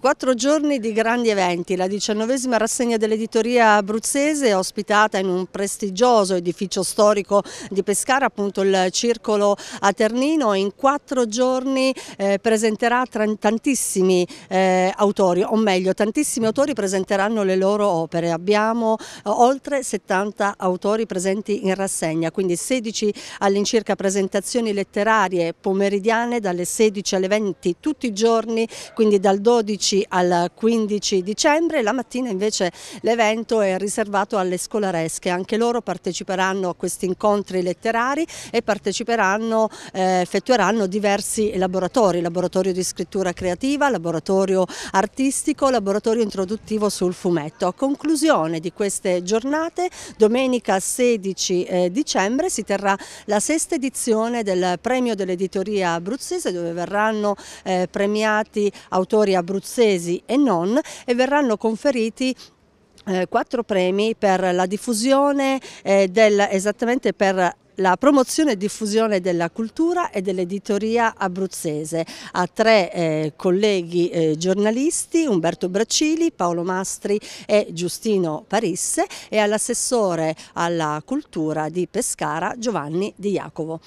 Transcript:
Quattro giorni di grandi eventi, la diciannovesima rassegna dell'editoria abruzzese ospitata in un prestigioso edificio storico di Pescara, appunto il Circolo Aternino, in quattro giorni eh, presenterà tantissimi eh, autori, o meglio tantissimi autori presenteranno le loro opere, abbiamo eh, oltre 70 autori presenti in rassegna, quindi 16 all'incirca presentazioni letterarie pomeridiane dalle 16 alle 20 tutti i giorni, quindi dal 12 10 al 15 dicembre, la mattina invece l'evento è riservato alle scolaresche, anche loro parteciperanno a questi incontri letterari e parteciperanno, eh, effettueranno diversi laboratori, laboratorio di scrittura creativa, laboratorio artistico, laboratorio introduttivo sul fumetto. A conclusione di queste giornate, domenica 16 eh, dicembre si terrà la sesta edizione del premio dell'editoria abruzzese dove verranno eh, premiati autori abruzzesi abruzzesi e non e verranno conferiti eh, quattro premi per la diffusione eh, del, esattamente per la promozione e diffusione della cultura e dell'editoria abruzzese a tre eh, colleghi eh, giornalisti, Umberto Bracili, Paolo Mastri e Giustino Parisse e all'assessore alla cultura di Pescara Giovanni Di Jacovo.